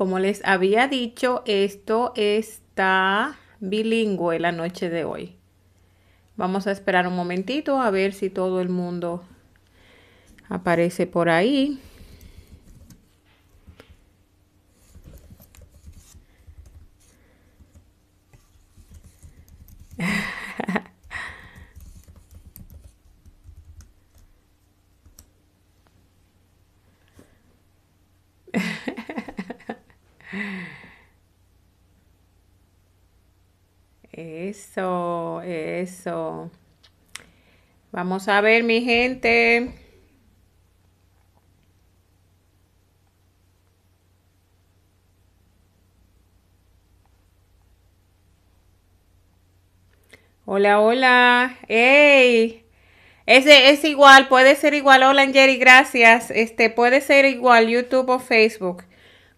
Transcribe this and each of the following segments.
Como les había dicho, esto está bilingüe la noche de hoy. Vamos a esperar un momentito a ver si todo el mundo aparece por ahí. Eso, eso. Vamos a ver, mi gente. Hola, hola. ¡Ey! Ese es igual, puede ser igual. Hola, Jerry, gracias. Este puede ser igual, YouTube o Facebook.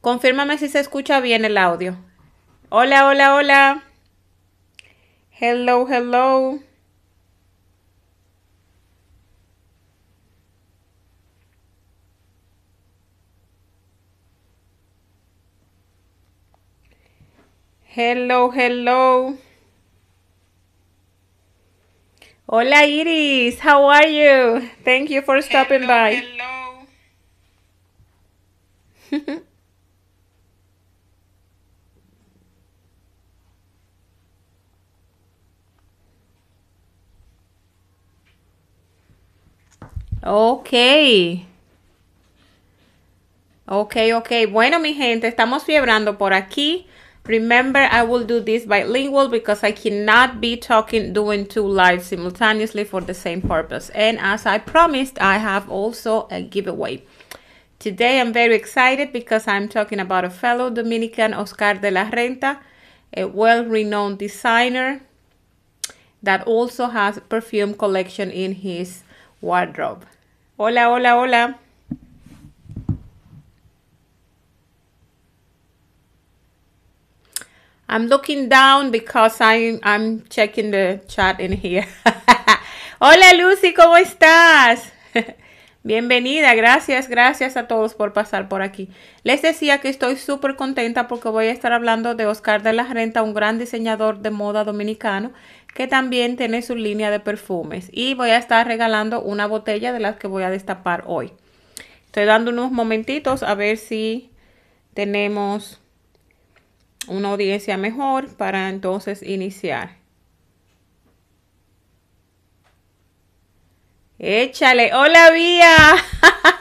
Confírmame si se escucha bien el audio. Hola, hola, hola. Hello, hello. Hello, hello. Hola Iris, how are you? Thank you for stopping hello, by. Hello. Ok. Ok, ok. Bueno, mi gente, estamos fiebrando por aquí. Remember, I will do this bilingual because I cannot be talking, doing two lives simultaneously for the same purpose. And as I promised, I have also a giveaway. Today, I'm very excited because I'm talking about a fellow Dominican, Oscar de la Renta, a well-renowned designer that also has perfume collection in his Wardrobe. Hola, hola, hola. I'm looking down because I'm, I'm checking the chat in here. Hola Lucy, ¿cómo estás? Bienvenida, gracias, gracias a todos por pasar por aquí. Les decía que estoy súper contenta porque voy a estar hablando de Oscar de la Renta, un gran diseñador de moda dominicano que también tiene su línea de perfumes. Y voy a estar regalando una botella de las que voy a destapar hoy. Estoy dando unos momentitos a ver si tenemos una audiencia mejor para entonces iniciar. Échale, hola vía.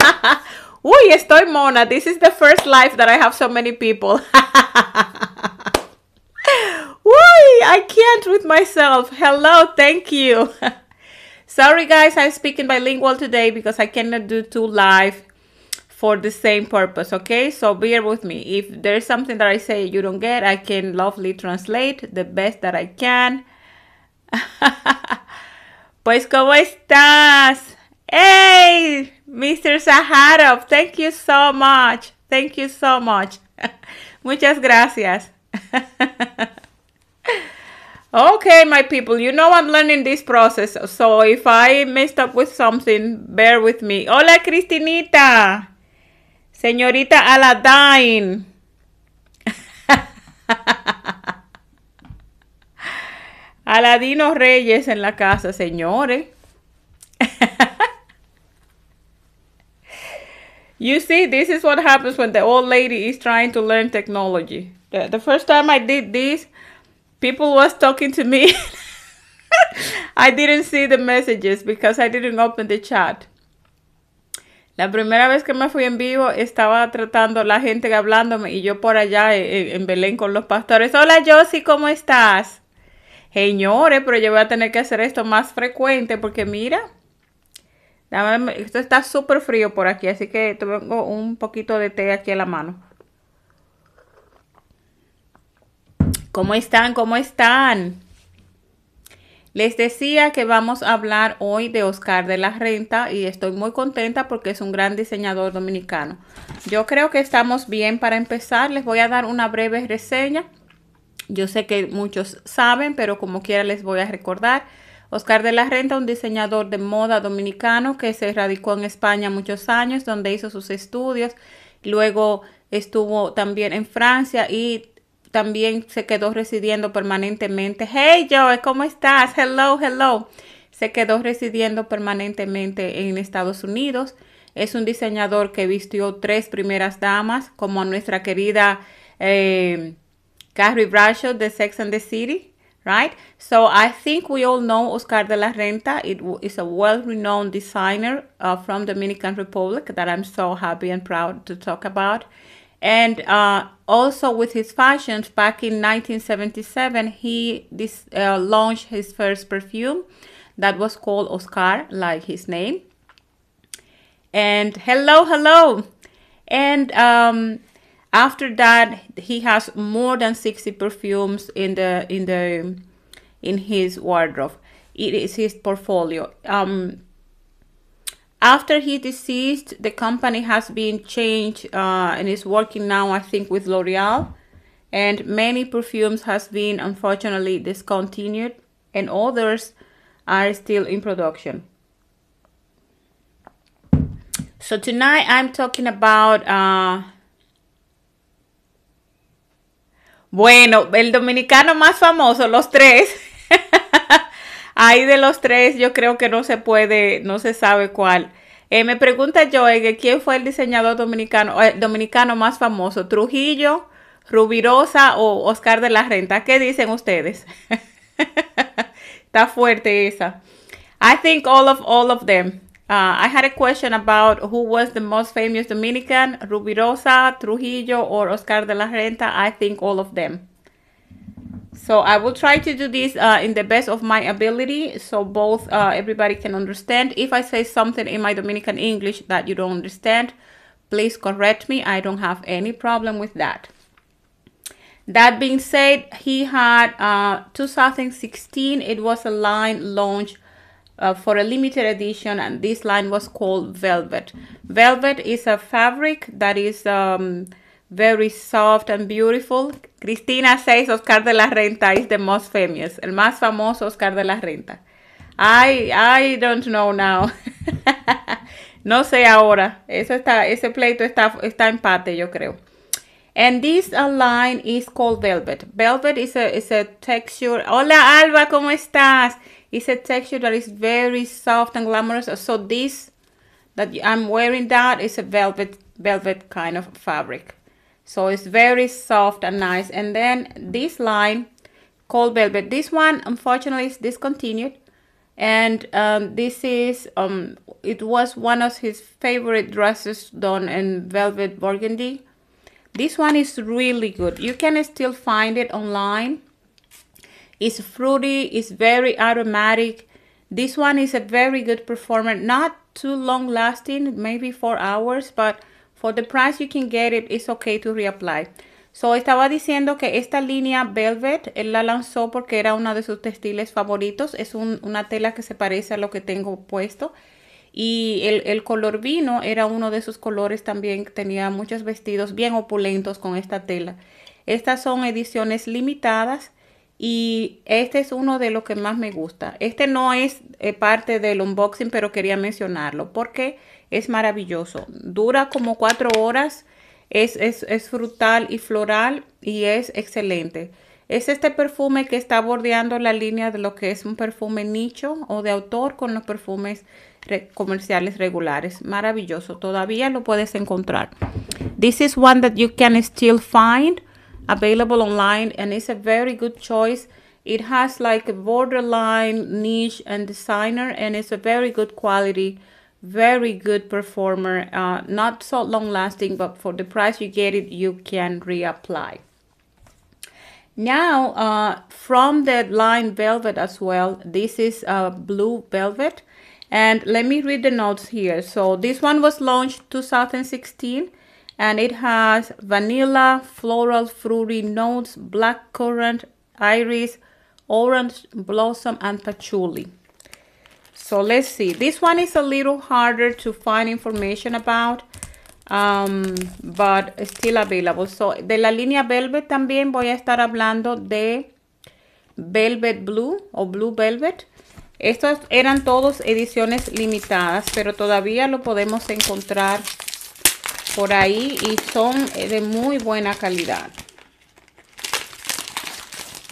Uy, estoy mona. This is the first life that I have so many people. I can't with myself. Hello, thank you. Sorry, guys, I'm speaking bilingual today because I cannot do two live for the same purpose. Okay, so bear with me. If there's something that I say you don't get, I can lovely translate the best that I can. pues, ¿cómo estás? Hey, Mr. Saharov, thank you so much. Thank you so much. Muchas gracias okay, my people, you know I'm learning this process. So if I messed up with something, bear with me. Hola, Cristinita. Señorita Aladdin. Aladino Reyes en la casa, señores. you see, this is what happens when the old lady is trying to learn technology. The, the first time I did this, people was talking to me. I didn't see the messages because I didn't open the chat. La primera vez que me fui en vivo estaba tratando la gente hablándome y yo por allá eh, eh, en, Belén con los pastores. Hola Josie, ¿cómo estás? Señores, pero yo voy a tener que hacer esto más frecuente porque mira, esto está súper frío por aquí, así que tengo un poquito de té aquí en la mano. ¿Cómo están? ¿Cómo están? Les decía que vamos a hablar hoy de Oscar de la Renta y estoy muy contenta porque es un gran diseñador dominicano. Yo creo que estamos bien para empezar. Les voy a dar una breve reseña. Yo sé que muchos saben, pero como quiera les voy a recordar. Oscar de la Renta, un diseñador de moda dominicano que se radicó en España muchos años, donde hizo sus estudios. Luego estuvo también en Francia y también se quedó residiendo permanentemente. Hey Joe, ¿cómo estás? Hello, hello. Se quedó residiendo permanentemente en Estados Unidos. Es un diseñador que vistió tres primeras damas, como nuestra querida eh, Carrie Bradshaw de Sex and the City, right? So I think we all know Oscar de la Renta. It is a well-renowned designer from uh, from Dominican Republic that I'm so happy and proud to talk about. and uh, also with his fashions back in 1977 he this, uh, launched his first perfume that was called oscar like his name and hello hello and um, after that he has more than 60 perfumes in the in the in his wardrobe it is his portfolio um, after he deceased, the company has been changed uh, and is working now, I think, with L'Oreal. And many perfumes has been unfortunately discontinued and others are still in production. So tonight I'm talking about... Uh, bueno, el dominicano más famoso, los tres. Ahí de los tres, yo creo que no se puede, no se sabe cuál. Eh, me pregunta Joe quién fue el diseñador dominicano, eh, dominicano más famoso, Trujillo, Rubirosa o Oscar de la Renta. ¿Qué dicen ustedes? Está fuerte esa. I think all of all of them. Uh, I had a question about who was the most famous Dominican, Rubirosa, Trujillo, or Oscar de la Renta. I think all of them. So I will try to do this uh, in the best of my ability so both uh, everybody can understand. If I say something in my Dominican English that you don't understand, please correct me. I don't have any problem with that. That being said, he had uh, 2016, it was a line launch uh, for a limited edition and this line was called Velvet. Velvet is a fabric that is um, very soft and beautiful. Cristina says Oscar de la Renta is the most famous. El más famoso Oscar de la Renta. I, I don't know now. no sé ahora. Eso está, ese pleito está, está empate, yo creo. And this uh, line is called velvet. Velvet is a, is a texture. Hola Alba, ¿cómo estás? It's a texture that is very soft and glamorous. So this that I'm wearing that is a velvet, velvet kind of fabric so it's very soft and nice and then this line cold velvet this one unfortunately is discontinued and um, this is um, it was one of his favorite dresses done in velvet burgundy this one is really good you can still find it online it's fruity it's very aromatic this one is a very good performer not too long lasting maybe four hours but For the price you can get it, it's okay to reapply. So, estaba diciendo que esta línea Velvet, él la lanzó porque era uno de sus textiles favoritos. Es una tela que se parece a lo que tengo puesto. Y el, color vino era uno de sus colores también. Tenía muchos vestidos bien opulentos con esta tela. Estas son ediciones limitadas. Y este es uno de los que más me gusta. Este no es eh, parte del unboxing, pero quería mencionarlo. Porque es maravilloso. Dura como cuatro horas. Es, es, frutal y floral y es excelente. Es este perfume que está bordeando la línea de lo que es un perfume nicho o de autor con los perfumes comerciales regulares. Maravilloso. Todavía lo puedes encontrar. This is one that you can still find available online and it's a very good choice. It has like a borderline niche and designer and it's a very good quality very good performer uh, not so long lasting but for the price you get it you can reapply now uh, from the line velvet as well this is uh, blue velvet and let me read the notes here so this one was launched 2016 and it has vanilla floral fruity notes black currant, iris orange blossom and patchouli So let's see. This one is a little harder to find information about. Um, but still available. So, de la línea Velvet también voy a estar hablando de Velvet Blue o Blue Velvet. Estas eran todos ediciones limitadas, pero todavía lo podemos encontrar por ahí y son de muy buena calidad.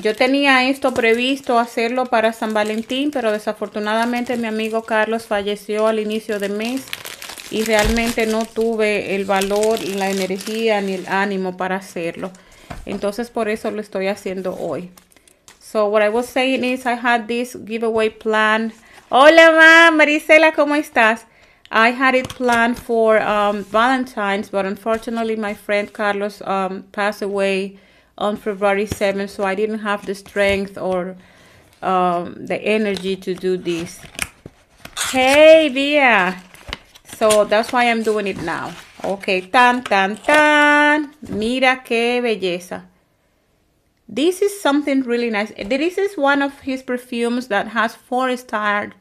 Yo tenía esto previsto hacerlo para San Valentín, pero desafortunadamente mi amigo Carlos falleció al inicio de mes y realmente no tuve el valor, la energía ni el ánimo para hacerlo. Entonces por eso lo estoy haciendo hoy. So what I was saying is I had this giveaway plan. Hola, ma, Marisela, ¿cómo estás? I had it planned for um, Valentine's, but unfortunately my friend Carlos um, passed away on February 7th, so I didn't have the strength or um, the energy to do this. Hey, Via! So that's why I'm doing it now. Okay, tan, tan, tan. Mira qué belleza. This is something really nice. This is one of his perfumes that has four stars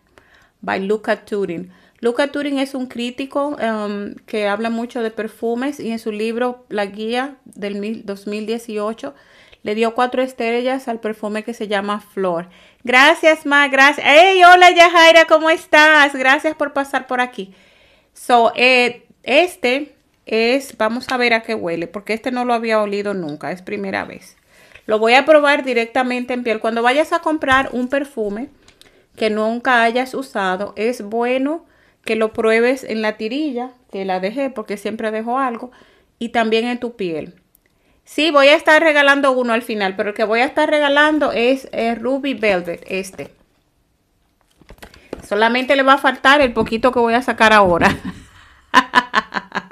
by Luca Turin. Luca Turing es un crítico em, que habla mucho de perfumes y en su libro La Guía del 2018 le dio cuatro estrellas al perfume que se llama Flor. Gracias, Ma, gracias. ¡Hey, hola Yajaira, ¿cómo estás? Gracias por pasar por aquí. So, eh, este es, vamos a ver a qué huele, porque este no lo había olido nunca, es primera vez. Lo voy a probar directamente en piel. Cuando vayas a comprar un perfume que nunca hayas usado, es bueno que lo pruebes en la tirilla, que la dejé porque siempre dejo algo, y también en tu piel. Sí, voy a estar regalando uno al final, pero el que voy a estar regalando es Ruby Velvet, este. Solamente le va a faltar el poquito que voy a sacar ahora.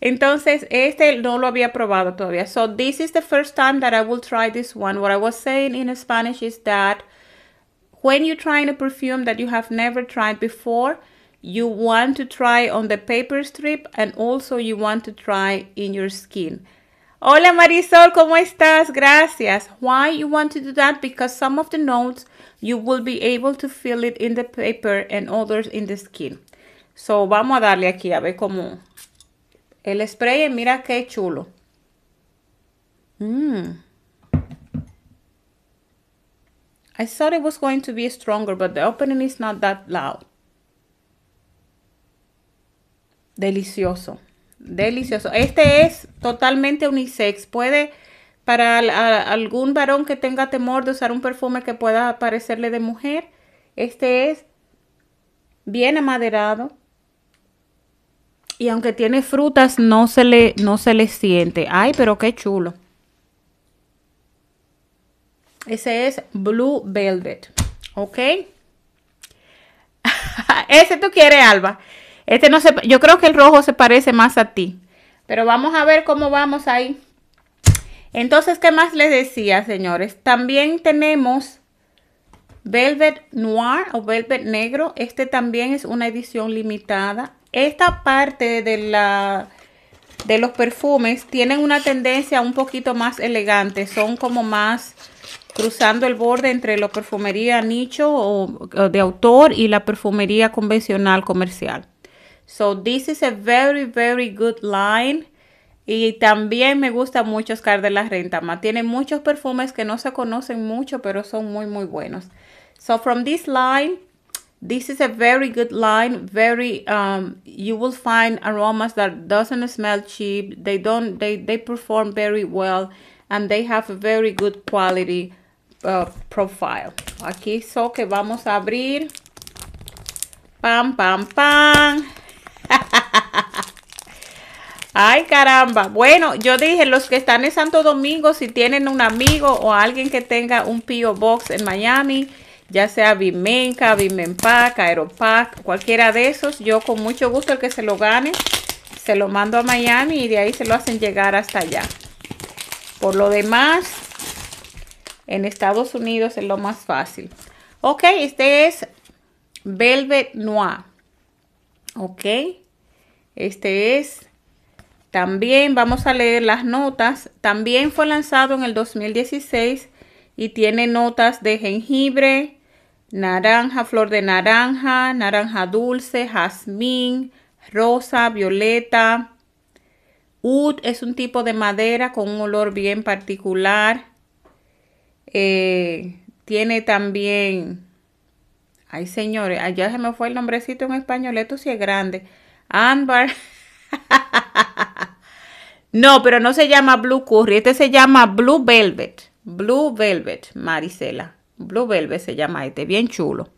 Entonces, este no lo había probado todavía. So, this is the first time that I will try this one. What I was saying in Spanish is that when you're trying a perfume that you have never tried before, you want to try on the paper strip and also you want to try in your skin. Hola Marisol, ¿cómo estás? Gracias. Why you want to do that? Because some of the notes you will be able to feel it in the paper and others in the skin. So vamos a darle aquí a ver cómo el spray. Mira qué chulo. Mmm. I thought it was going to be stronger, but the opening is not that loud. Delicioso. Delicioso. Este es totalmente unisex. Puede, para algún varón que tenga temor de usar un perfume que pueda parecerle de mujer, este es bien amaderado. Y aunque tiene frutas, no se le, no se le siente. Ay, pero qué chulo. Ese es Blue Velvet. ¿Ok? Ese tú quieres, Alba. Este no sé, yo creo que el rojo se parece más a ti. Pero vamos a ver cómo vamos ahí. Entonces, ¿qué más les decía, señores? También tenemos Velvet Noir o Velvet Negro. Este también es una edición limitada. Esta parte de la de los perfumes tienen una tendencia un poquito más elegante, son como más cruzando el borde entre la perfumería nicho o, de autor y la perfumería convencional comercial. So this is a very very good line. Y también me gusta mucho scar de la más Tiene muchos perfumes que no se conocen mucho, pero son muy muy buenos. So from this line, This is a very good line. Very, um, you will find aromas that doesn't smell cheap. They don't, they, they perform very well and they have a very good quality uh, profile. Aquí so que vamos a abrir. Pam, pam, pam. Ay, caramba. Bueno, yo dije, los que están en Santo Domingo, si tienen un amigo o alguien que tenga un P.O. Box en Miami, ya sea Bimenca, Bimenpack, Aeropac, cualquiera de esos, yo con mucho gusto el que se lo gane, se lo mando a Miami y de ahí se lo hacen llegar hasta allá. Por lo demás, en Estados Unidos es lo más fácil. Ok, este es Velvet Noir. Ok, este es también vamos a leer las notas. También fue lanzado en el 2016 y tiene notas de jengibre, naranja, flor de naranja, naranja dulce, jazmín, rosa, violeta. Wood es un tipo de madera con un olor bien particular. Eh, tiene también, ay señores, allá se me fue el nombrecito en español, esto sí es grande. Anbar. no, pero no se llama Blue Curry, este se llama Blue Velvet. Blue Velvet, Marisela. Blue Velvet se llama este, bien chulo.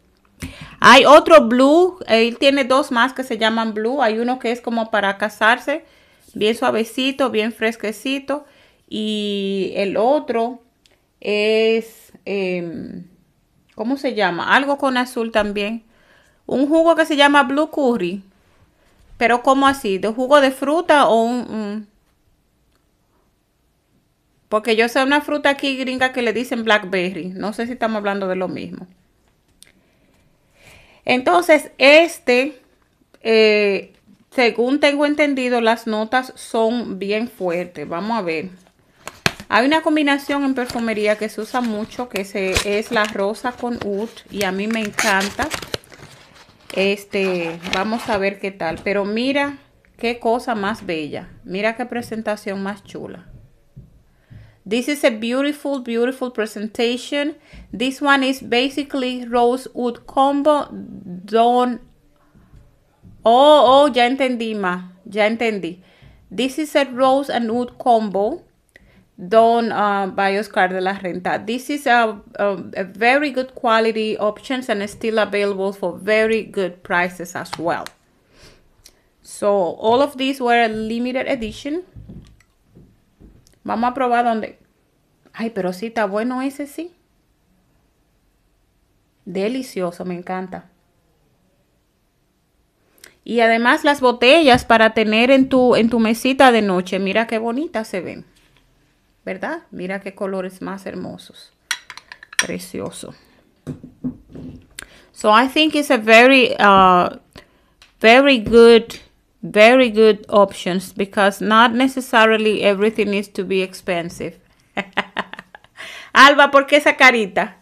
Hay otro blue, él tiene dos más que se llaman blue. Hay uno que es como para casarse, bien suavecito, bien fresquecito. Y el otro es, em, ¿cómo se llama? Algo con azul también. Un jugo que se llama blue curry. Pero ¿cómo así? ¿De jugo de fruta o un porque yo sé una fruta aquí gringa que le dicen blackberry. No sé si estamos hablando de lo mismo. Entonces, este, eh, según tengo entendido, las notas son bien fuertes. Vamos a ver. Hay una combinación en perfumería que se usa mucho, que se, es la rosa con oud. Y a mí me encanta. Este, vamos a ver qué tal. Pero mira qué cosa más bella. Mira qué presentación más chula. This is a beautiful, beautiful presentation. This one is basically rosewood combo. Don. Oh, oh, ya entendí, ma. Ya entendí. This is a rose and wood combo Don, uh, by Oscar de la Renta. This is a, a, a very good quality options and still available for very good prices as well. So all of these were a limited edition Vamos a probar donde... Ay, pero sí, está bueno ese, sí. Delicioso, me encanta. Y además las botellas para tener en tu, en tu mesita de noche. Mira qué bonitas se ven. ¿Verdad? Mira qué colores más hermosos. Precioso. So I think it's a very, uh, very good very good options because not necessarily everything needs to be expensive. Alba, ¿por qué esa carita?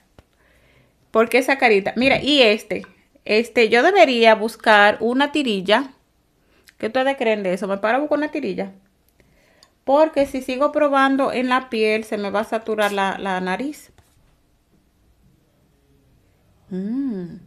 ¿Por qué esa carita? Mira, y este. Este, yo debería buscar una tirilla. ¿Qué ustedes creen de eso? Me paro con una tirilla. Porque si sigo probando en la piel, se me va a saturar la, la nariz. Mmm.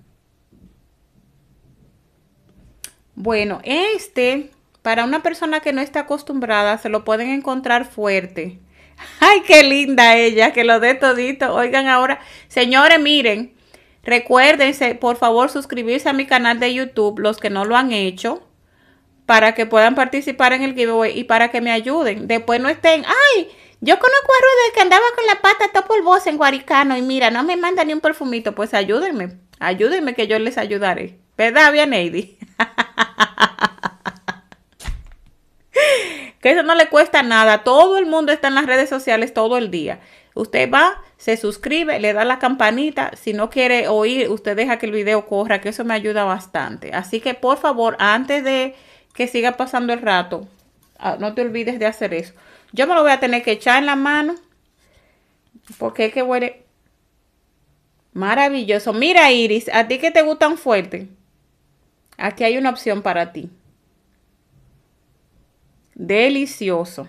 Bueno, este, para una persona que no está acostumbrada, se lo pueden encontrar fuerte. Ay, qué linda ella, que lo dé todito. Oigan ahora, señores, miren, recuérdense, por favor, suscribirse a mi canal de YouTube, los que no lo han hecho, para que puedan participar en el giveaway y para que me ayuden. Después no estén, ay, yo conozco a de que andaba con la pata el voz en Guaricano y mira, no me manda ni un perfumito. Pues ayúdenme, ayúdenme que yo les ayudaré. ¿Verdad, Vianeidy? que eso no le cuesta nada. Todo el mundo está en las redes sociales todo el día. Usted va, se suscribe, le da la campanita. Si no quiere oír, usted deja que el video corra, que eso me ayuda bastante. Así que por favor, antes de que siga pasando el rato, ah, no te olvides de hacer eso. Yo me lo voy a tener que echar en la mano porque es que huele maravilloso. Mira, Iris, ¿a ti que te gustan fuerte? Aquí hay una opción para ti. Delicioso.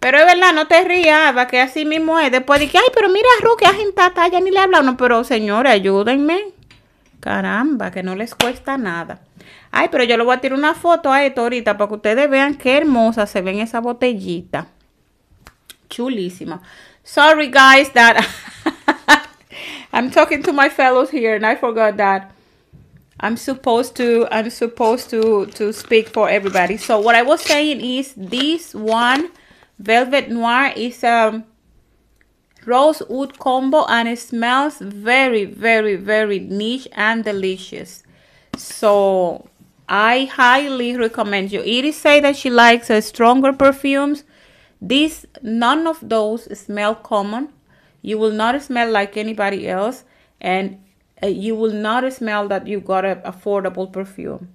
Pero es verdad, no te rías, que así mismo es. Después de que, ay, pero mira, Ru, que agentata, ya ni le habla No, Pero señora, ayúdenme. Caramba, que no les cuesta nada. Ay, pero yo le voy a tirar una foto a esto ahorita para que ustedes vean qué hermosa se en esa botellita. Chulísima. Sorry, guys, that I'm talking to my fellows here and I forgot that. I'm supposed to I'm supposed to to speak for everybody. So what I was saying is this one Velvet Noir is a rosewood combo and it smells very very very niche and delicious. So I highly recommend you. Iris say that she likes uh, stronger perfumes. This none of those smell common. You will not smell like anybody else and uh, you will not smell that you got an affordable perfume.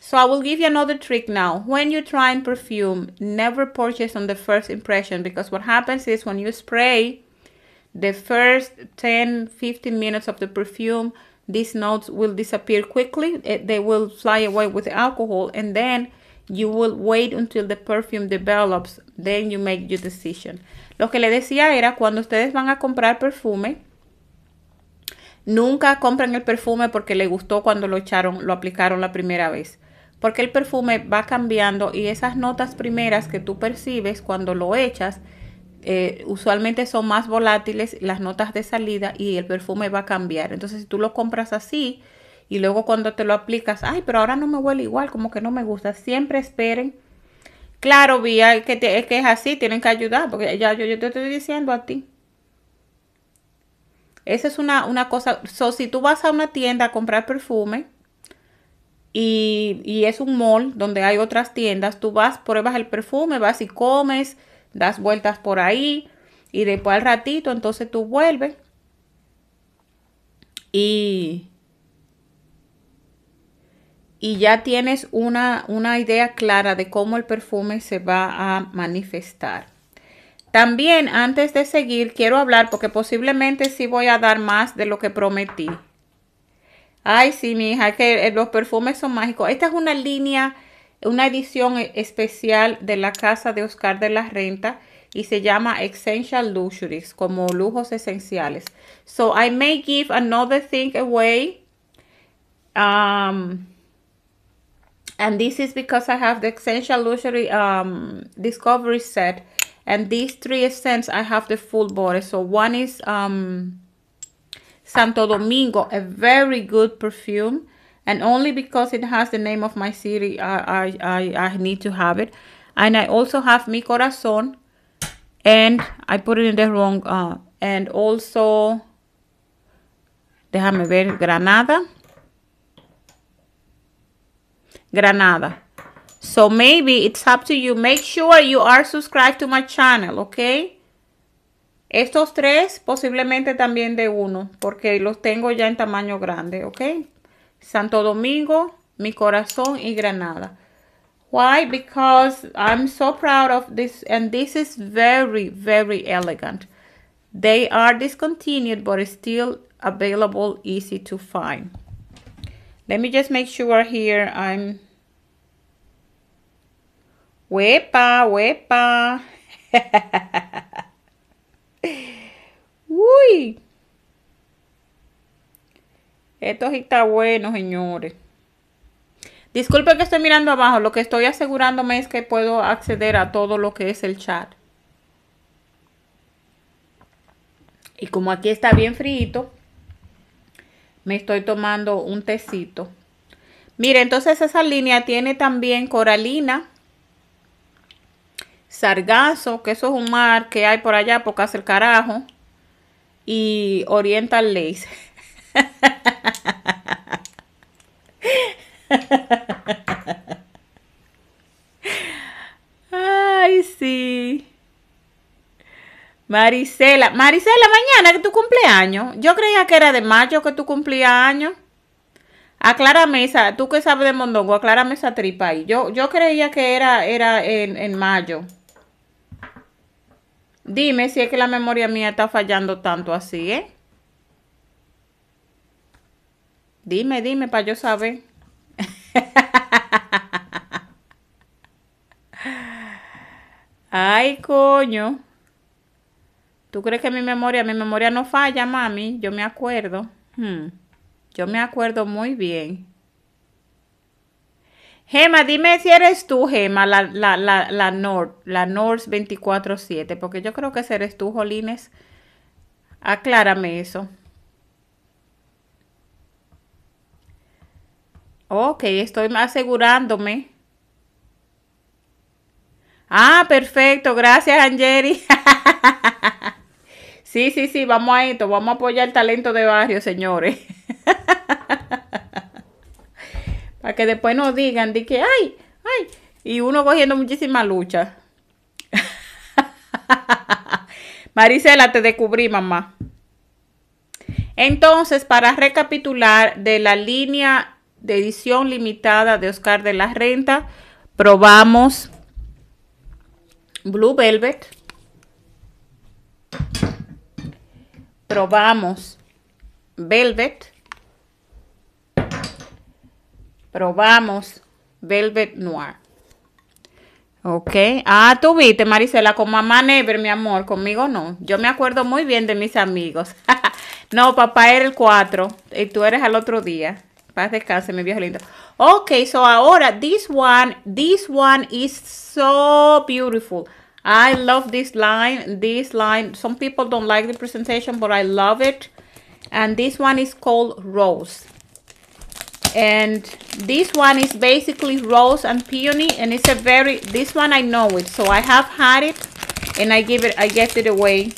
So I will give you another trick now. When you try and perfume, never purchase on the first impression because what happens is when you spray the first 10, 15 minutes of the perfume, these notes will disappear quickly. It, uh, they will fly away with alcohol and then you will wait until the perfume develops. Then you make your decision. Lo que le decía era cuando ustedes van a comprar perfume, Nunca compren el perfume porque le gustó cuando lo echaron, lo aplicaron la primera vez. Porque el perfume va cambiando y esas notas primeras que tú percibes cuando lo echas, eh, usualmente son más volátiles las notas de salida y el perfume va a cambiar. Entonces, si tú lo compras así y luego cuando te lo aplicas, ay, pero ahora no me huele igual, como que no me gusta, siempre esperen. Claro, Vía, que, que es así, tienen que ayudar, porque ya yo te estoy diciendo a ti. Esa es una, cosa. si tú vas a una tienda a comprar perfume y, es un mall donde hay otras tiendas, tú vas, pruebas el perfume, vas y comes, das vueltas por ahí y después al ratito, entonces tú vuelves y, y ya tienes una, una idea clara de cómo el perfume se va a manifestar. También antes de seguir quiero hablar porque posiblemente sí voy a dar más de lo que prometí. Ay, sí, mi hija, que eh, los perfumes son mágicos. Esta es una línea, una edición e, especial de la casa de Oscar de la Renta y se llama Essential Luxuries, como lujos esenciales. So I may give another thing away. Um, and this is because I have the Essential Luxury um, Discovery set. and these three scents i have the full body so one is um santo domingo a very good perfume and only because it has the name of my city i i i, need to have it and i also have mi corazon and i put it in the wrong uh and also déjame ver granada granada so maybe it's up to you. Make sure you are subscribed to my channel, okay? Estos tres posiblemente también de uno, porque los tengo ya en tamaño grande, okay? Santo Domingo, Mi Corazón y Granada. Why? Because I'm so proud of this and this is very, very elegant. They are discontinued, but it's still available, easy to find. Let me just make sure here I'm Huepa, huepa. Uy. Esto está bueno, señores. disculpen que estoy mirando abajo. Lo que estoy asegurándome es que puedo acceder a todo lo que es el chat. Y como aquí está bien frío, me estoy tomando un tecito. Mire, entonces esa línea tiene también coralina Sargazo, que eso es un mar que hay por allá, por hace el carajo. Y Oriental Lace. Ay, sí. Marisela, Marisela, mañana que tu cumpleaños. Yo creía que era de mayo que tu año. Aclárame esa, tú que sabes de mondongo, aclárame esa tripa ahí. Yo, yo creía que era, era en, en mayo. Dime si es que la memoria mía está fallando tanto así, ¿eh? Dime, dime para yo saber. Ay, coño. ¿Tú crees que mi memoria, mi memoria no falla, mami? Yo me acuerdo. Hmm. Yo me acuerdo muy bien. Gema, dime si eres tú, Gema, la, la, la, North 24-7, porque yo creo que seres eres tú, Jolines. Aclárame eso. Ok, estoy asegurándome. Ah, perfecto, gracias, Angeri. sí, sí, sí, vamos a esto, vamos a apoyar el talento de barrio, señores. Para que después nos digan de que, ay, ay. Y uno cogiendo muchísima lucha. Marisela, te descubrí, mamá. Entonces, para recapitular de la línea de edición limitada de Oscar de la Renta, probamos Blue Velvet. Probamos Velvet. Probamos Velvet Noir. Ok. Ah, tú viste, Marisela, con mamá Never, mi amor. Conmigo no. Yo me acuerdo muy bien de mis amigos. no, papá era el 4 y tú eres al otro día. Paz descanse, mi viejo lindo. Ok, so ahora, this one, this one is so beautiful. I love this line, this line. Some people don't like the presentation, but I love it. And this one is called Rose and this one is basically rose and peony and it's a very this one i know it so i have had it and i give it i get it away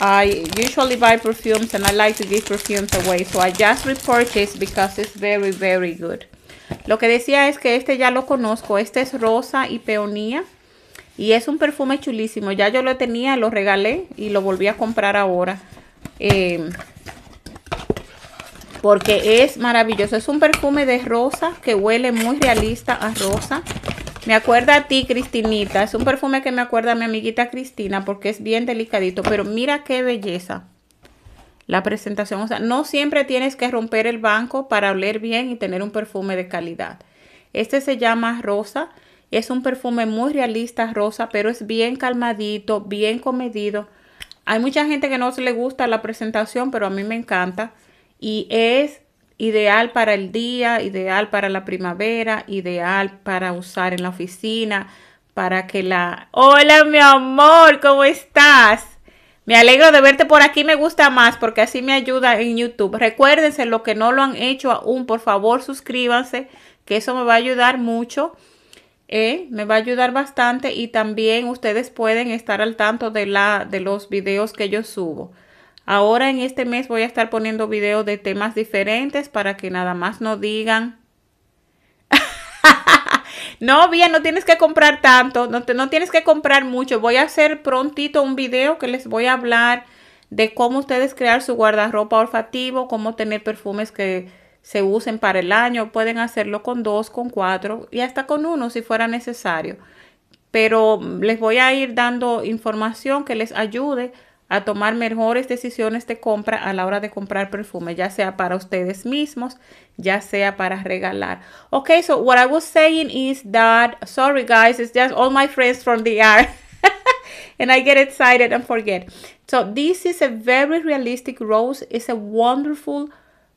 i usually buy perfumes and i like to give perfumes away so i just repurchased because it's very very good lo que decía es que este ya lo conozco este es rosa y peonía y es un perfume chulísimo ya yo lo tenía lo regalé y lo volví a comprar ahora em, porque es maravilloso. Es un perfume de rosa que huele muy realista a rosa. Me acuerda a ti, Cristinita. Es un perfume que me acuerda a mi amiguita Cristina porque es bien delicadito. Pero mira qué belleza la presentación. O sea, no siempre tienes que romper el banco para oler bien y tener un perfume de calidad. Este se llama Rosa. Es un perfume muy realista, rosa, pero es bien calmadito, bien comedido. Hay mucha gente que no se le gusta la presentación, pero a mí me encanta y es ideal para el día, ideal para la primavera, ideal para usar en la oficina, para que la... Hola mi amor, ¿cómo estás? Me alegro de verte por aquí, me gusta más porque así me ayuda en YouTube. Recuérdense, los que no lo han hecho aún, por favor suscríbanse, que eso me va a ayudar mucho. Eh, me va a ayudar bastante y también ustedes pueden estar al tanto de, la, de los videos que yo subo. Ahora en este mes voy a estar poniendo videos de temas diferentes para que nada más no digan. no, bien, no tienes que comprar tanto, no, no tienes que comprar mucho. Voy a hacer prontito un video que les voy a hablar de cómo ustedes crear su guardarropa olfativo, cómo tener perfumes que se usen para el año. Pueden hacerlo con dos, con cuatro y hasta con uno si fuera necesario. Pero les voy a ir dando información que les ayude a tomar mejores decisiones de compra a la hora de comprar perfume, ya sea para ustedes mismos, ya sea para regalar. Okay, so what I was saying is that, sorry guys, it's just all my friends from the air, and I get excited and forget. So this is a very realistic rose. It's a wonderful,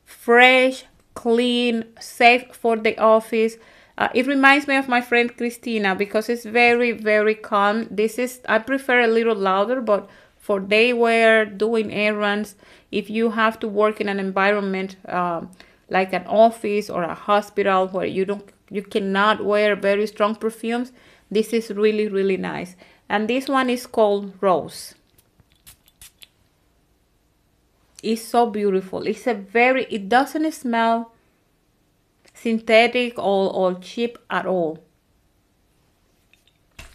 fresh, clean, safe for the office. Uh, it reminds me of my friend Christina because it's very, very calm. This is, I prefer a little louder, but for they were doing errands. If you have to work in an environment um, like an office or a hospital where you don't, you cannot wear very strong perfumes, this is really, really nice. And this one is called Rose. It's so beautiful. It's a very, it doesn't smell synthetic or, or cheap at all.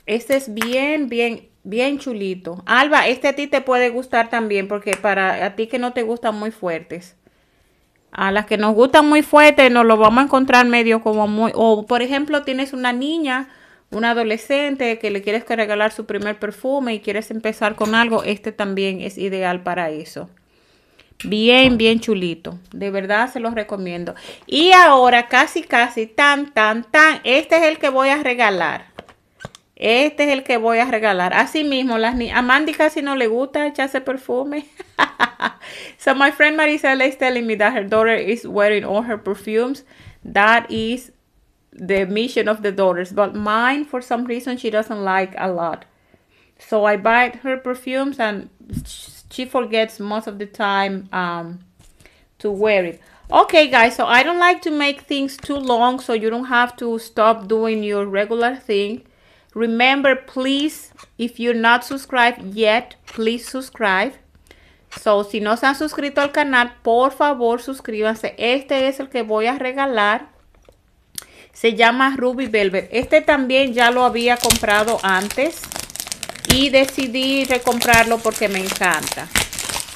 Este es bien, bien Bien chulito. Alba, este a ti te puede gustar también porque para a ti que no te gustan muy fuertes. A las que nos gustan muy fuertes nos lo vamos a encontrar medio como muy... O por ejemplo tienes una niña, una adolescente que le quieres regalar su primer perfume y quieres empezar con algo, este también es ideal para eso. Bien, bien chulito. De verdad se los recomiendo. Y ahora casi, casi, tan, tan, tan. Este es el que voy a regalar. Este es el que voy a regalar. Asimismo, las ni a Mandy casi no le gusta echarse perfume. so my friend Marisa is telling me that her daughter is wearing all her perfumes. That is the mission of the daughters. But mine, for some reason, she doesn't like a lot. So I buy her perfumes and she forgets most of the time um, to wear it. Okay, guys, so I don't like to make things too long so you don't have to stop doing your regular thing. Remember, please, if you're not subscribed yet, please subscribe. So, si no se han suscrito al canal, por favor suscríbanse. Este es el que voy a regalar. Se llama Ruby Velvet. Este también ya lo había comprado antes. Y decidí recomprarlo porque me encanta.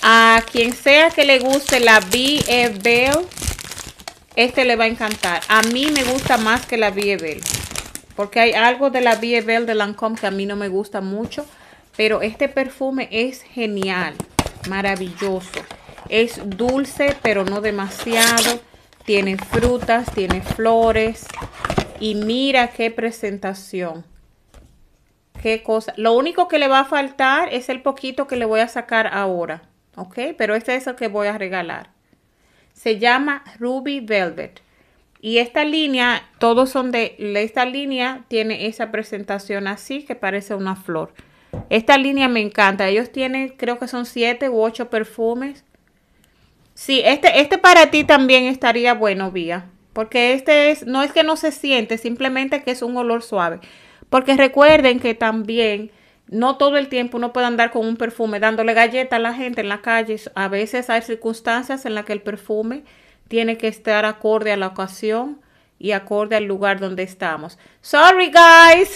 A quien sea que le guste la B.E. Bell, este le va a encantar. A mí me gusta más que la B.E. Bell. Porque hay algo de la B. de Lancome que a mí no me gusta mucho. Pero este perfume es genial. Maravilloso. Es dulce, pero no demasiado. Tiene frutas, tiene flores. Y mira qué presentación. Qué cosa. Lo único que le va a faltar es el poquito que le voy a sacar ahora. ¿Ok? Pero este es el que voy a regalar. Se llama Ruby Velvet. Y esta línea, todos son de, esta línea tiene esa presentación así que parece una flor. Esta línea me encanta. Ellos tienen, creo que son siete u ocho perfumes. Sí, este, este para ti también estaría bueno, Vía. Porque este es, no es que no se siente, simplemente que es un olor suave. Porque recuerden que también no todo el tiempo uno puede andar con un perfume dándole galleta a la gente en la calle. A veces hay circunstancias en las que el perfume tiene que estar acorde a la ocasión y acorde al lugar donde estamos. Sorry, guys.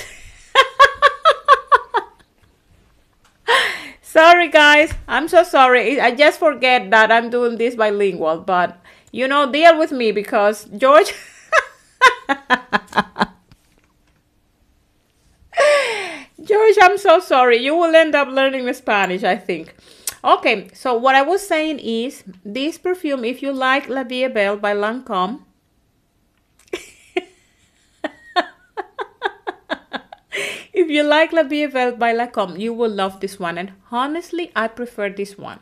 sorry, guys. I'm so sorry. I just forget that I'm doing this bilingual, but you know, deal with me because George. George, I'm so sorry. You will end up learning Spanish, I think. Okay, so what I was saying is this perfume, if you like La Vie Belle by Lancome, if you like La Vie Belle by Lancome, you will love this one. And honestly, I prefer this one.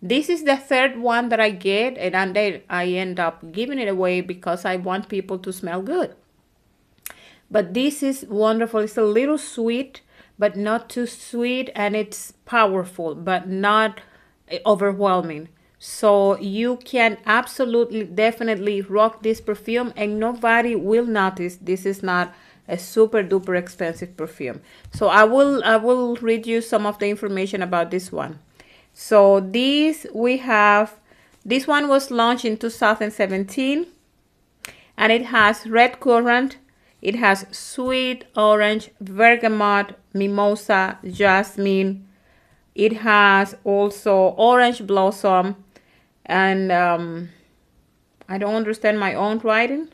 This is the third one that I get, and then I end up giving it away because I want people to smell good. But this is wonderful. It's a little sweet but not too sweet and it's powerful but not overwhelming so you can absolutely definitely rock this perfume and nobody will notice this is not a super duper expensive perfume so i will i will read you some of the information about this one so this we have this one was launched in 2017 and it has red currant it has sweet orange bergamot mimosa, jasmine. It has also orange blossom and um, I don't understand my own writing.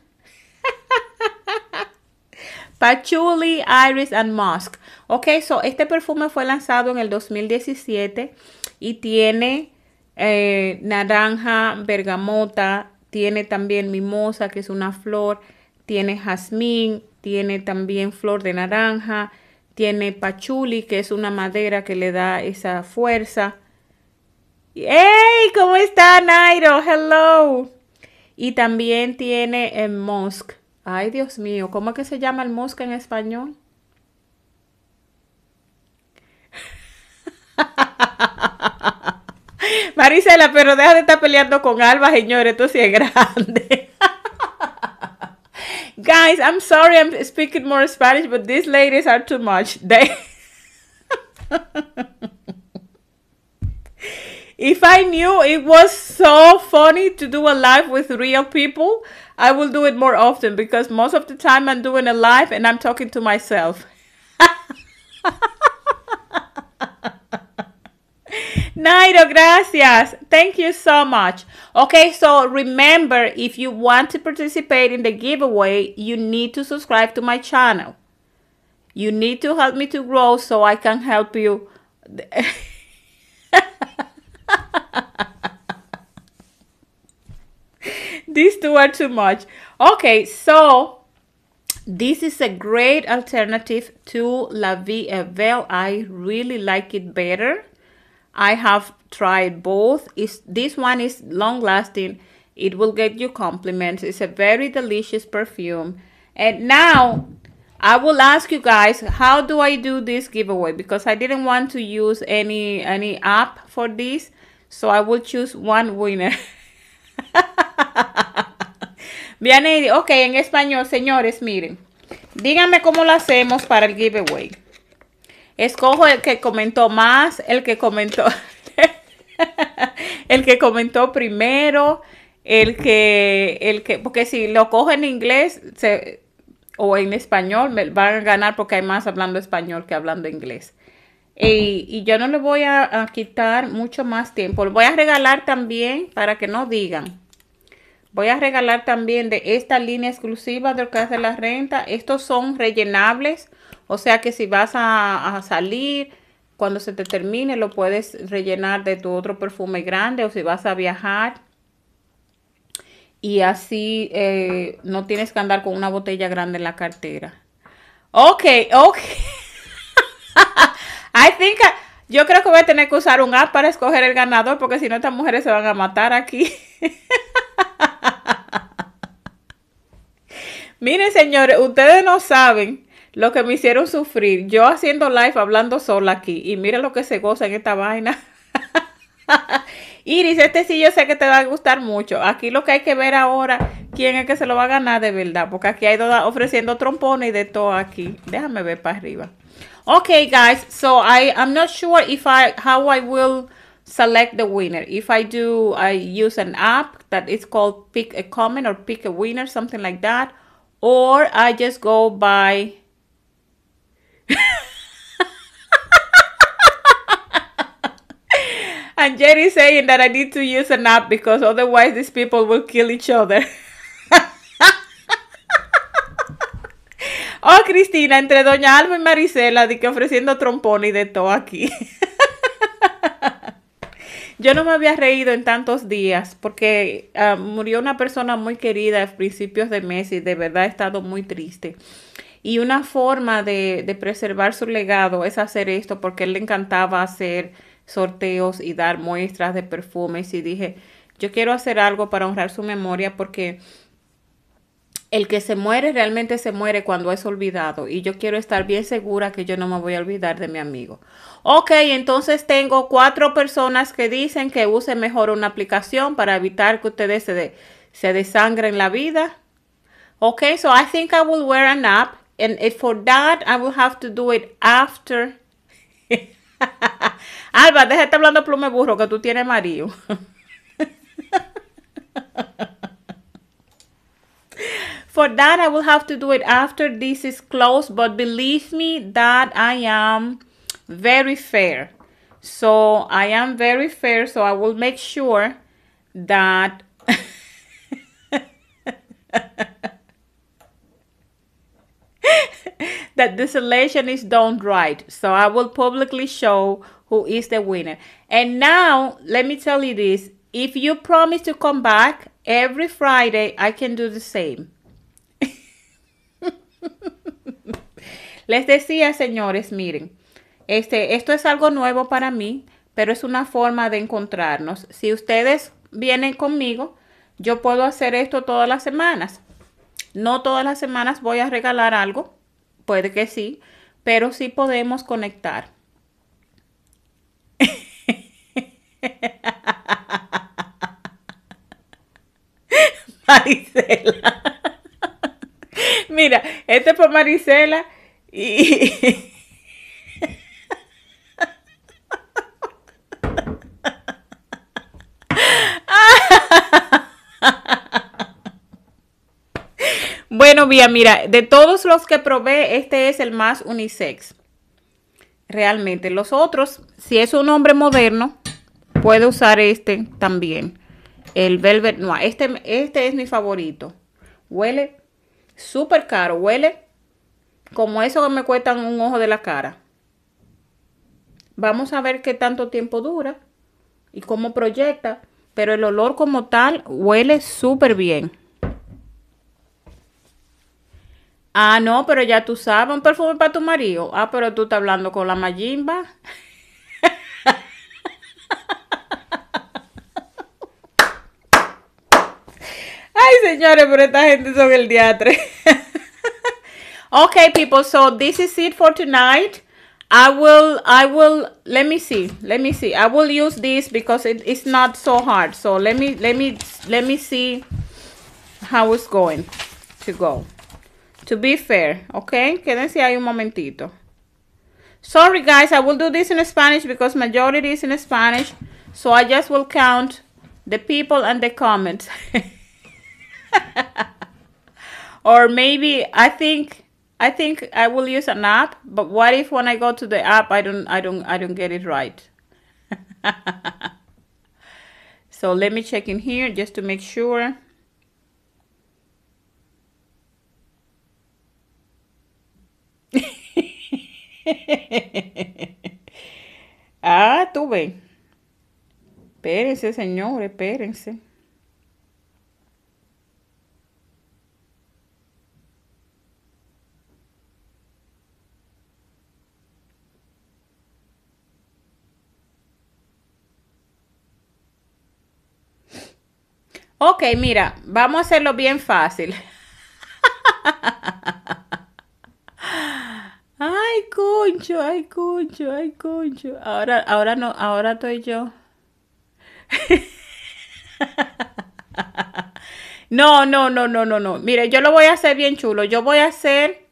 Patchouli, Iris and Musk. Ok, so este perfume fue lanzado en el 2017 y tiene eh, naranja, bergamota, tiene también mimosa, que es una flor, tiene jazmín, tiene también flor de naranja, tiene pachuli, que es una madera que le da esa fuerza. ¡Hey! ¿Cómo está Nairo? ¡Hello! Y también tiene el musk. Ay, Dios mío, ¿cómo es que se llama el musk en español? Marisela, pero deja de estar peleando con Alba, señores, esto sí es grande. guys i'm sorry i'm speaking more spanish but these ladies are too much they if i knew it was so funny to do a live with real people i will do it more often because most of the time i'm doing a live and i'm talking to myself Nairo, gracias. Thank you so much. Okay, so remember, if you want to participate in the giveaway, you need to subscribe to my channel. You need to help me to grow so I can help you. These two are too much. Okay, so this is a great alternative to La Vie Velle. I really like it better I have tried both. this one is long lasting. It will get you compliments. It's a very delicious perfume. And now I will ask you guys how do I do this giveaway because I didn't want to use any any app for this. So I will choose one winner. Viene, ok, en español, señores, miren. Díganme cómo lo hacemos para el giveaway. Escojo el que comentó más, el que comentó, el que comentó primero, el que, el que, porque si lo cojo en inglés o en español, me van a ganar porque hay más hablando español que hablando inglés. Y, yo no le voy a, quitar mucho más tiempo. le voy a regalar también para que no digan. Voy a regalar también de esta línea exclusiva del que de la renta. Estos son rellenables o sea que si vas a, salir, cuando se te termine lo puedes rellenar de tu otro perfume grande o si vas a viajar. Y así eh, no tienes que andar con una botella grande en la cartera. Ok, ok. I think yo creo que voy a tener que usar un app para escoger el ganador porque si no estas mujeres se van a matar aquí. Miren señores, ustedes no saben lo que me hicieron sufrir. Yo haciendo live, hablando sola aquí. Y mira lo que se goza en esta vaina. Iris, este sí yo sé que te va a gustar mucho. Aquí lo que hay que ver ahora, quién es que se lo va a ganar de verdad. Porque aquí hay ofreciendo trompones y de todo aquí. Déjame ver para arriba. Okay, guys. So I, I'm not sure if I, how I will select the winner. If I do, I use an app that is called pick a comment or pick a winner, something like that. Or I just go by and Jerry saying that I need to use an app because otherwise these people will kill each other. oh, Cristina, entre Doña Alba y Marisela, di que ofreciendo trompón y de todo aquí. Yo no me había reído en tantos días porque ah, murió una persona muy querida a principios de mes y de verdad he estado muy triste. Y una forma de, preservar su legado es hacer esto porque él le encantaba hacer sorteos y dar muestras de perfumes y dije, yo quiero hacer algo para honrar su memoria porque el que se muere realmente se muere cuando es olvidado y yo quiero estar bien segura que yo no me voy a olvidar de mi amigo. Ok, entonces tengo cuatro personas que dicen que use mejor una aplicación para evitar que ustedes se, de, se desangren la vida. Ok, so I think I will wear an app and for that I will have to do it after. Alba, déjate hablando plume burro que tú tienes marido. For that, I will have to do it after this is closed. But believe me that I am very fair. So I am very fair. So I will make sure that this is done right. So I will publicly show who is the winner. And now, let me tell you this. If you promise to come back every Friday, I can do the same. Les decía, señores, miren, este, esto es algo nuevo para mí, pero es una forma de encontrarnos. Si ustedes vienen conmigo, yo puedo hacer esto todas las semanas. No todas las semanas voy a regalar algo, puede que sí, pero sí podemos conectar. Maricela, Mira, este es por Marisela y... mira, de todos los que probé, este es el más unisex. Realmente, los otros, si es un hombre moderno, puede usar este también. El Velvet Noir. Este, este es mi favorito. Huele súper caro. Huele como eso que me cuestan un ojo de la cara. Vamos a ver qué tanto tiempo dura y cómo proyecta. Pero el olor como tal huele súper bien. Ah, no, pero ya tú sabes, un perfume para tu marido. Ah, pero tú estás hablando con la Majimba. Ay, señores, pero esta gente son el diatre. okay, people, so this is it for tonight. I will, I will, let me see, let me see. I will use this because it, it's not so hard. So let me, let me, let me see how it's going to go. To be fair, okay? Quédense ahí un momentito. Sorry guys, I will do this in Spanish because majority is in Spanish. So I just will count the people and the comments. or maybe I think I think I will use an app, but what if when I go to the app I don't I don't I don't get it right? so let me check in here just to make sure. ah, tuve. Espérense, señores espérense. Ok, mira, vamos a hacerlo bien fácil. ay, concho, ay, concho. Ahora, ahora no, ahora estoy yo. No, no, no, no, no, no. Mire, yo lo voy a hacer bien chulo. Yo voy a hacer,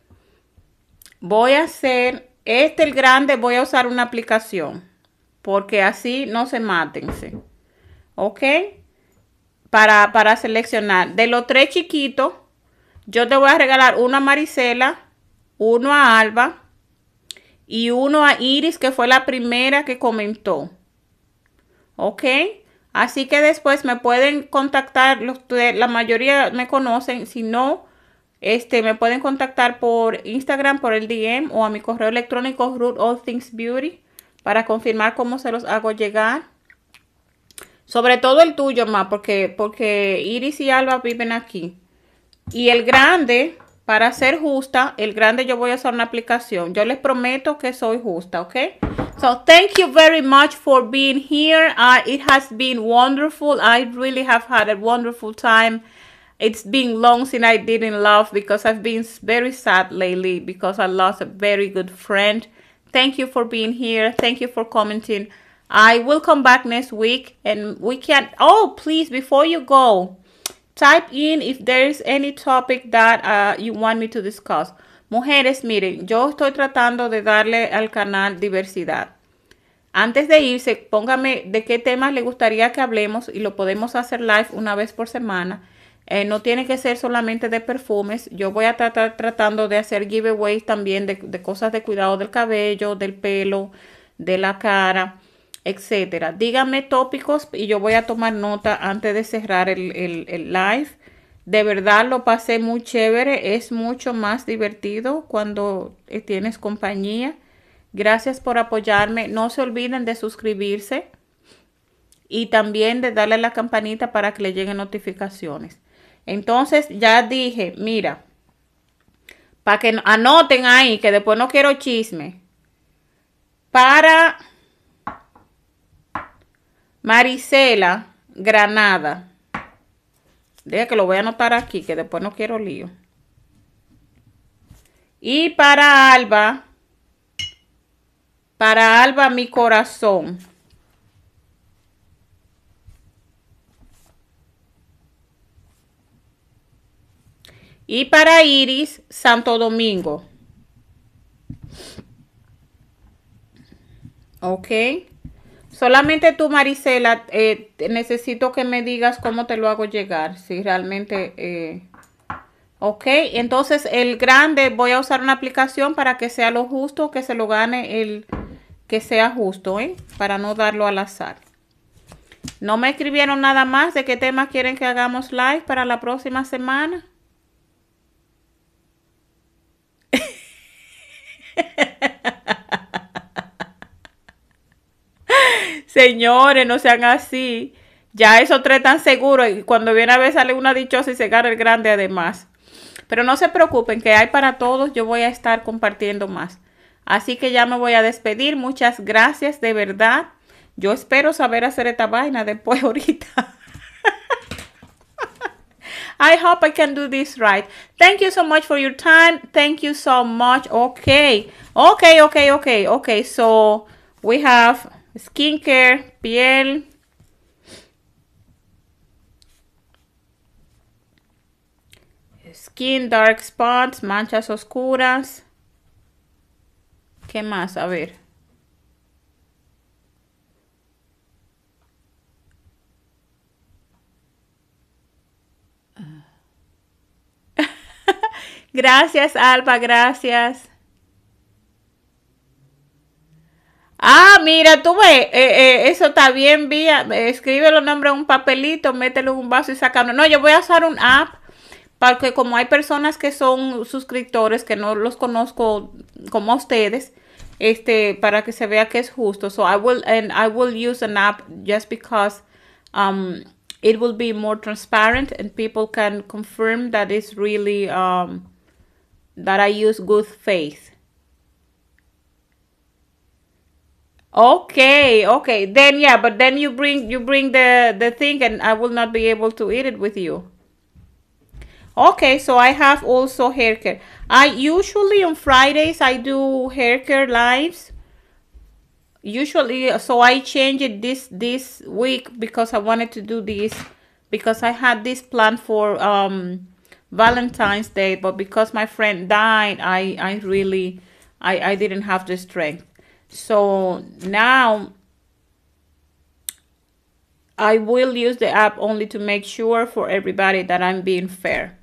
voy a hacer, este el grande, voy a usar una aplicación. Porque así no se matense. ¿Ok? Para, para seleccionar. De los tres chiquitos, yo te voy a regalar uno a Marisela, uno a Alba y uno a Iris, que fue la primera que comentó. ¿Ok? Así que después me pueden contactar, la mayoría me conocen, si no, este, me pueden contactar por Instagram, por el DM o a mi correo electrónico Root All Things Beauty para confirmar cómo se los hago llegar. Sobre todo el tuyo, ma, porque, porque Iris y Alba viven aquí. Y el grande, Para ser justa, el grande yo voy a hacer una aplicación. Yo les prometo que soy justa, ¿ok? So thank you very much for being here. Uh, it has been wonderful. I really have had a wonderful time. It's been long since I didn't laugh because I've been very sad lately because I lost a very good friend. Thank you for being here. Thank you for commenting. I will come back next week and we can. Oh, please, before you go, Type in if there is any topic that uh, you want me to discuss. Mujeres, miren, yo estoy tratando de darle al canal diversidad. Antes de irse, póngame de qué temas le gustaría que hablemos y lo podemos hacer live una vez por semana. Eh, no tiene que ser solamente de perfumes. Yo voy a tratar tratando de hacer giveaways también de, de cosas de cuidado del cabello, del pelo, de la cara etcétera. Díganme tópicos y yo voy a tomar nota antes de cerrar el, el, live. De verdad lo pasé muy chévere, es mucho más divertido cuando eh, tienes compañía. Gracias por apoyarme. No se olviden de suscribirse y también de darle a la campanita para que le lleguen notificaciones. Entonces ya dije, mira, para que anoten ahí, que después no quiero chisme. Para Marisela Granada. Deja que lo voy a anotar aquí, que después no quiero lío. Y para Alba, para Alba mi corazón. Y para Iris, Santo Domingo. Ok. Solamente tú, Marisela, eh, necesito que me digas cómo te lo hago llegar, si realmente... Eh, ok, entonces el grande, voy a usar una aplicación para que sea lo justo, que se lo gane el que sea justo, ¿eh? para no darlo al azar. No me escribieron nada más de qué temas quieren que hagamos live para la próxima semana. Señores, no sean así. Ya eso, tres tan seguros y cuando viene a ver sale una dichosa y se gana el grande además. Pero no se preocupen, que hay para todos, yo voy a estar compartiendo más. Así que ya me voy a despedir, muchas gracias de verdad. Yo espero saber hacer esta vaina después ahorita. I hope I can do this right. Thank you so much for your time. Thank you so much. Okay. Okay, okay, okay, okay. So we have skincare, piel. Skin, dark spots, manchas oscuras. ¿Qué más? A ver. gracias, Alba, gracias. Ah, mira, tú ve, eh, eh, eso está bien, vía, escribe los nombres en un papelito, mételo en un vaso y sacarlo. No, yo voy a usar un app porque como hay personas que son suscriptores que no los conozco como ustedes, este, para que se vea que es justo. So I will and I will use an app just because um, it will be more transparent and people can confirm that it's really um, that I use good faith. Okay, okay. Then yeah, but then you bring you bring the the thing and I will not be able to eat it with you. Okay, so I have also hair care. I usually on Fridays I do hair care lives. Usually so I change it this this week because I wanted to do this because I had this plan for um Valentine's Day, but because my friend died, I I really I I didn't have the strength so now I will use the app only to make sure for everybody that I'm being fair.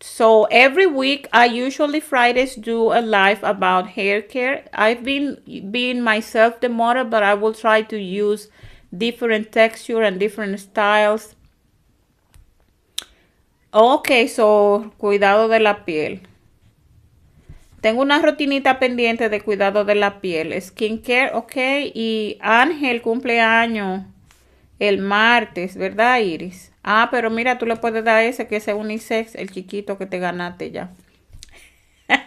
So every week I usually Fridays do a live about hair care. I've been being myself the model, but I will try to use different texture and different styles. Okay, so cuidado de la piel. Tengo una rutinita pendiente de cuidado de la piel, skincare, ok. Y Ángel cumpleaños el martes, ¿verdad, Iris? Ah, pero mira, tú le puedes dar ese que es unisex, el chiquito que te ganaste ya.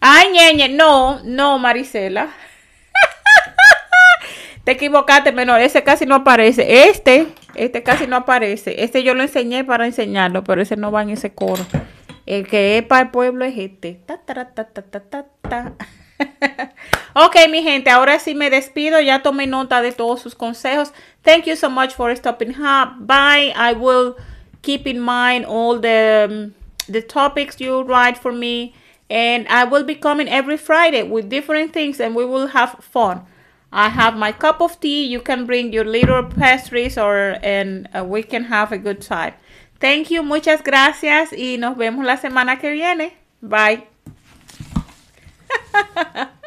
Ay, ñeñe, no, no, Marisela. Te equivocaste, menor. Ese casi no aparece. Este, este casi no aparece. Este yo lo enseñé para enseñarlo, pero ese no va en ese coro. El que es para el pueblo es este. Ta, ta, ta, ok, mi gente, ahora sí me despido. Ya tomé nota de todos sus consejos. Thank you so much for stopping by. I will keep in mind all the, um, the topics you write for me. And I will be coming every Friday with different things and we will have fun. I have my cup of tea. You can bring your little pastries or and uh, we can have a good time. Thank you, muchas gracias y nos vemos la semana que viene. Bye.